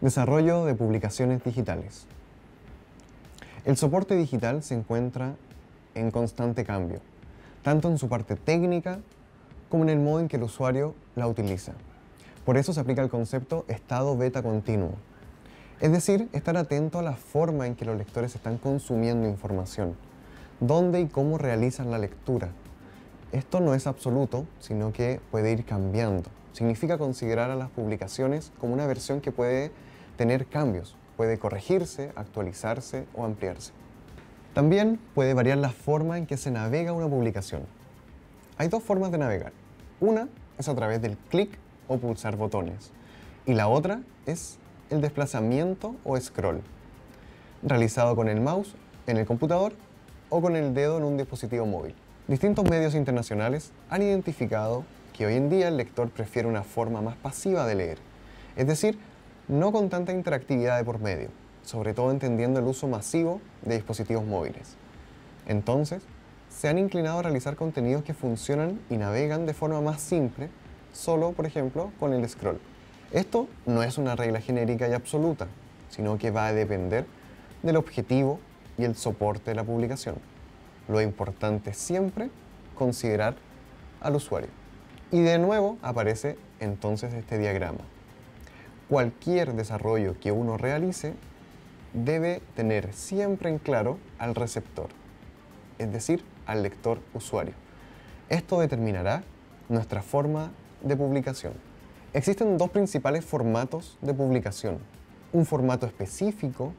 Desarrollo de publicaciones digitales. El soporte digital se encuentra en constante cambio, tanto en su parte técnica como en el modo en que el usuario la utiliza. Por eso se aplica el concepto estado beta continuo. Es decir, estar atento a la forma en que los lectores están consumiendo información, dónde y cómo realizan la lectura. Esto no es absoluto, sino que puede ir cambiando. Significa considerar a las publicaciones como una versión que puede tener cambios, puede corregirse, actualizarse o ampliarse. También puede variar la forma en que se navega una publicación. Hay dos formas de navegar. Una es a través del clic o pulsar botones y la otra es el desplazamiento o scroll, realizado con el mouse en el computador o con el dedo en un dispositivo móvil. Distintos medios internacionales han identificado que hoy en día el lector prefiere una forma más pasiva de leer, es decir, no con tanta interactividad de por medio, sobre todo entendiendo el uso masivo de dispositivos móviles. Entonces, se han inclinado a realizar contenidos que funcionan y navegan de forma más simple, solo, por ejemplo, con el scroll. Esto no es una regla genérica y absoluta, sino que va a depender del objetivo y el soporte de la publicación. Lo importante es siempre considerar al usuario. Y de nuevo aparece entonces este diagrama cualquier desarrollo que uno realice debe tener siempre en claro al receptor, es decir, al lector usuario. Esto determinará nuestra forma de publicación. Existen dos principales formatos de publicación. Un formato específico,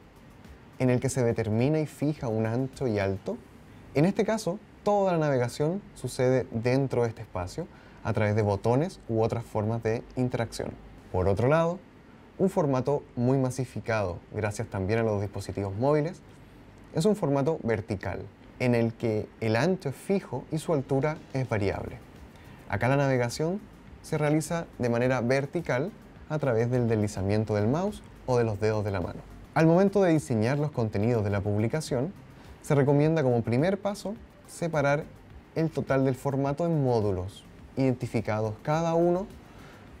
en el que se determina y fija un ancho y alto. En este caso, toda la navegación sucede dentro de este espacio, a través de botones u otras formas de interacción. Por otro lado, un formato muy masificado, gracias también a los dispositivos móviles, es un formato vertical, en el que el ancho es fijo y su altura es variable. Acá la navegación se realiza de manera vertical a través del deslizamiento del mouse o de los dedos de la mano. Al momento de diseñar los contenidos de la publicación, se recomienda como primer paso separar el total del formato en módulos, identificados cada uno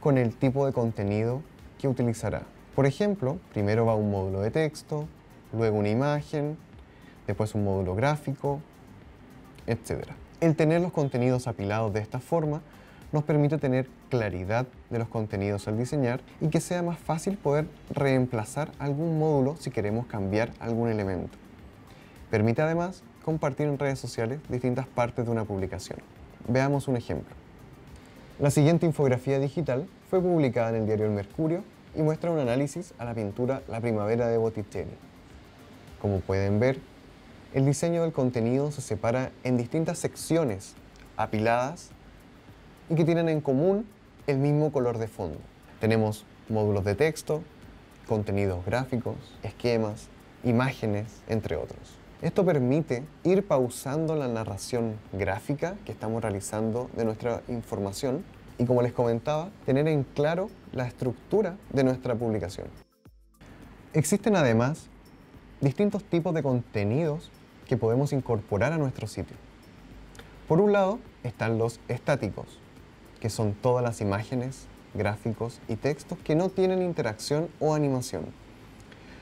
con el tipo de contenido que utilizará. Por ejemplo, primero va un módulo de texto, luego una imagen, después un módulo gráfico, etc. El tener los contenidos apilados de esta forma nos permite tener claridad de los contenidos al diseñar y que sea más fácil poder reemplazar algún módulo si queremos cambiar algún elemento. Permite además compartir en redes sociales distintas partes de una publicación. Veamos un ejemplo. La siguiente infografía digital fue publicada en el diario El Mercurio y muestra un análisis a la pintura La Primavera de Botticelli. Como pueden ver, el diseño del contenido se separa en distintas secciones apiladas y que tienen en común el mismo color de fondo. Tenemos módulos de texto, contenidos gráficos, esquemas, imágenes, entre otros. Esto permite ir pausando la narración gráfica que estamos realizando de nuestra información y como les comentaba, tener en claro la estructura de nuestra publicación. Existen además distintos tipos de contenidos que podemos incorporar a nuestro sitio. Por un lado están los estáticos, que son todas las imágenes, gráficos y textos que no tienen interacción o animación.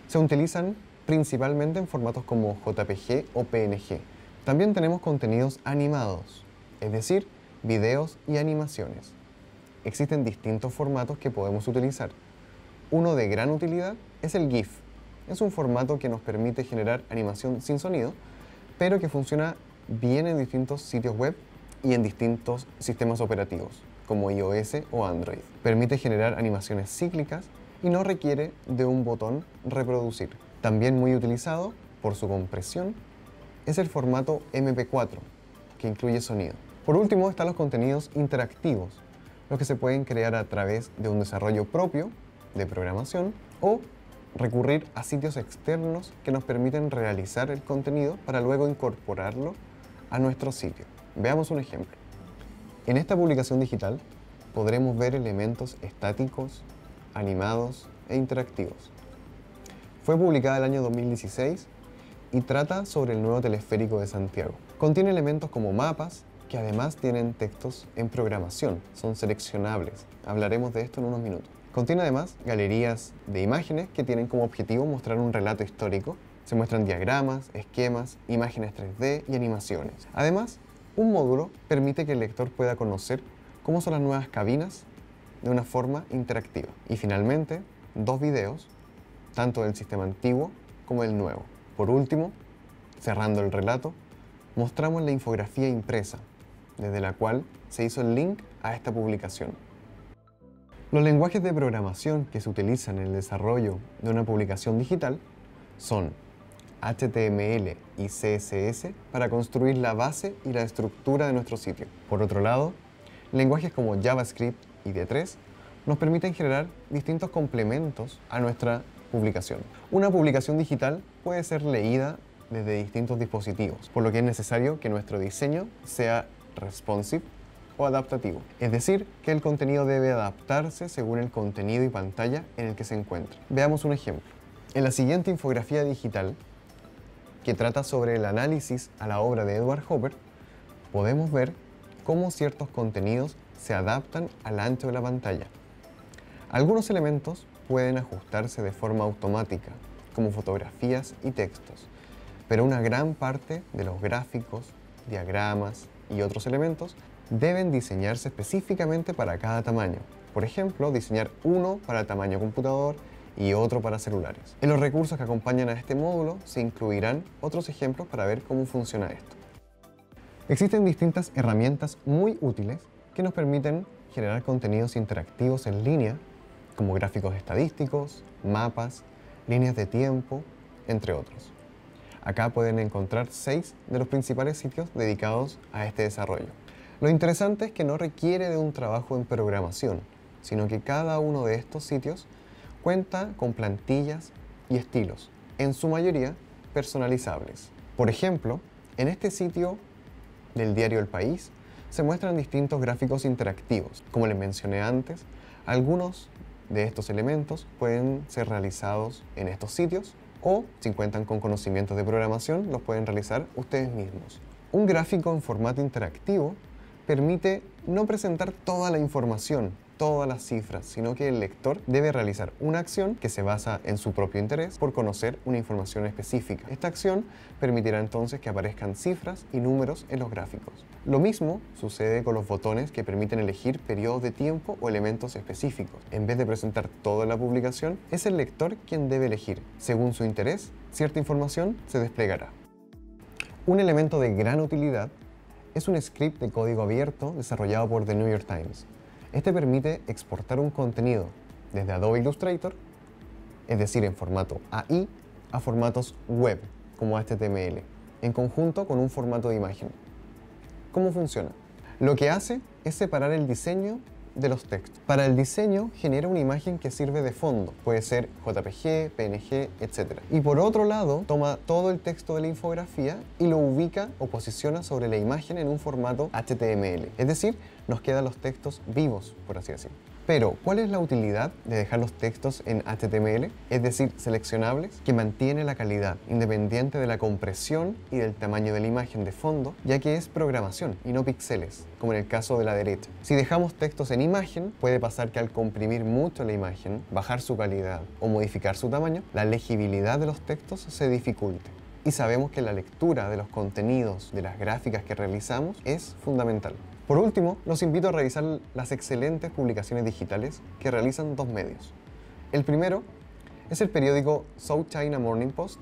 Se utilizan principalmente en formatos como JPG o PNG. También tenemos contenidos animados, es decir, videos y animaciones. Existen distintos formatos que podemos utilizar. Uno de gran utilidad es el GIF. Es un formato que nos permite generar animación sin sonido, pero que funciona bien en distintos sitios web y en distintos sistemas operativos, como iOS o Android. Permite generar animaciones cíclicas y no requiere de un botón reproducir. También muy utilizado por su compresión es el formato MP4, que incluye sonido. Por último están los contenidos interactivos, los que se pueden crear a través de un desarrollo propio de programación o recurrir a sitios externos que nos permiten realizar el contenido para luego incorporarlo a nuestro sitio. Veamos un ejemplo. En esta publicación digital podremos ver elementos estáticos, animados e interactivos. Fue publicada el año 2016 y trata sobre el nuevo teleférico de Santiago. Contiene elementos como mapas, que además tienen textos en programación, son seleccionables. Hablaremos de esto en unos minutos. Contiene además galerías de imágenes que tienen como objetivo mostrar un relato histórico. Se muestran diagramas, esquemas, imágenes 3D y animaciones. Además, un módulo permite que el lector pueda conocer cómo son las nuevas cabinas de una forma interactiva. Y finalmente, dos videos tanto del sistema antiguo como el nuevo. Por último, cerrando el relato, mostramos la infografía impresa, desde la cual se hizo el link a esta publicación. Los lenguajes de programación que se utilizan en el desarrollo de una publicación digital son HTML y CSS para construir la base y la estructura de nuestro sitio. Por otro lado, lenguajes como JavaScript y D3 nos permiten generar distintos complementos a nuestra publicación. Una publicación digital puede ser leída desde distintos dispositivos, por lo que es necesario que nuestro diseño sea responsive o adaptativo, es decir, que el contenido debe adaptarse según el contenido y pantalla en el que se encuentre. Veamos un ejemplo. En la siguiente infografía digital, que trata sobre el análisis a la obra de Edward Hopper, podemos ver cómo ciertos contenidos se adaptan al ancho de la pantalla, algunos elementos pueden ajustarse de forma automática, como fotografías y textos, pero una gran parte de los gráficos, diagramas y otros elementos deben diseñarse específicamente para cada tamaño. Por ejemplo, diseñar uno para tamaño computador y otro para celulares. En los recursos que acompañan a este módulo se incluirán otros ejemplos para ver cómo funciona esto. Existen distintas herramientas muy útiles que nos permiten generar contenidos interactivos en línea como gráficos estadísticos, mapas, líneas de tiempo, entre otros. Acá pueden encontrar seis de los principales sitios dedicados a este desarrollo. Lo interesante es que no requiere de un trabajo en programación, sino que cada uno de estos sitios cuenta con plantillas y estilos, en su mayoría personalizables. Por ejemplo, en este sitio del diario El País se muestran distintos gráficos interactivos. Como les mencioné antes, algunos de estos elementos pueden ser realizados en estos sitios o, si cuentan con conocimientos de programación, los pueden realizar ustedes mismos. Un gráfico en formato interactivo permite no presentar toda la información todas las cifras, sino que el lector debe realizar una acción que se basa en su propio interés por conocer una información específica. Esta acción permitirá entonces que aparezcan cifras y números en los gráficos. Lo mismo sucede con los botones que permiten elegir periodos de tiempo o elementos específicos. En vez de presentar toda la publicación, es el lector quien debe elegir. Según su interés, cierta información se desplegará. Un elemento de gran utilidad es un script de código abierto desarrollado por The New York Times, este permite exportar un contenido desde Adobe Illustrator, es decir, en formato AI, a formatos web, como HTML, en conjunto con un formato de imagen. ¿Cómo funciona? Lo que hace es separar el diseño de los textos. Para el diseño genera una imagen que sirve de fondo, puede ser JPG, PNG, etc. Y por otro lado, toma todo el texto de la infografía y lo ubica o posiciona sobre la imagen en un formato HTML. Es decir, nos quedan los textos vivos, por así decirlo. Pero, ¿cuál es la utilidad de dejar los textos en HTML, es decir, seleccionables, que mantiene la calidad, independiente de la compresión y del tamaño de la imagen de fondo, ya que es programación y no píxeles, como en el caso de la derecha? Si dejamos textos en imagen, puede pasar que al comprimir mucho la imagen, bajar su calidad o modificar su tamaño, la legibilidad de los textos se dificulte y sabemos que la lectura de los contenidos de las gráficas que realizamos es fundamental. Por último, los invito a revisar las excelentes publicaciones digitales que realizan dos medios. El primero es el periódico South China Morning Post,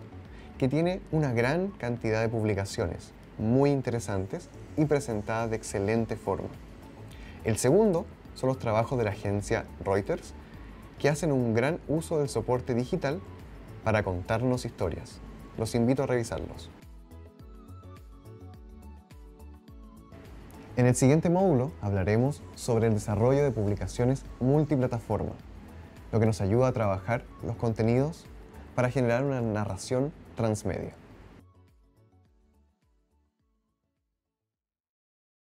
que tiene una gran cantidad de publicaciones muy interesantes y presentadas de excelente forma. El segundo son los trabajos de la agencia Reuters, que hacen un gran uso del soporte digital para contarnos historias. Los invito a revisarlos. En el siguiente módulo hablaremos sobre el desarrollo de publicaciones multiplataforma, lo que nos ayuda a trabajar los contenidos para generar una narración transmedia.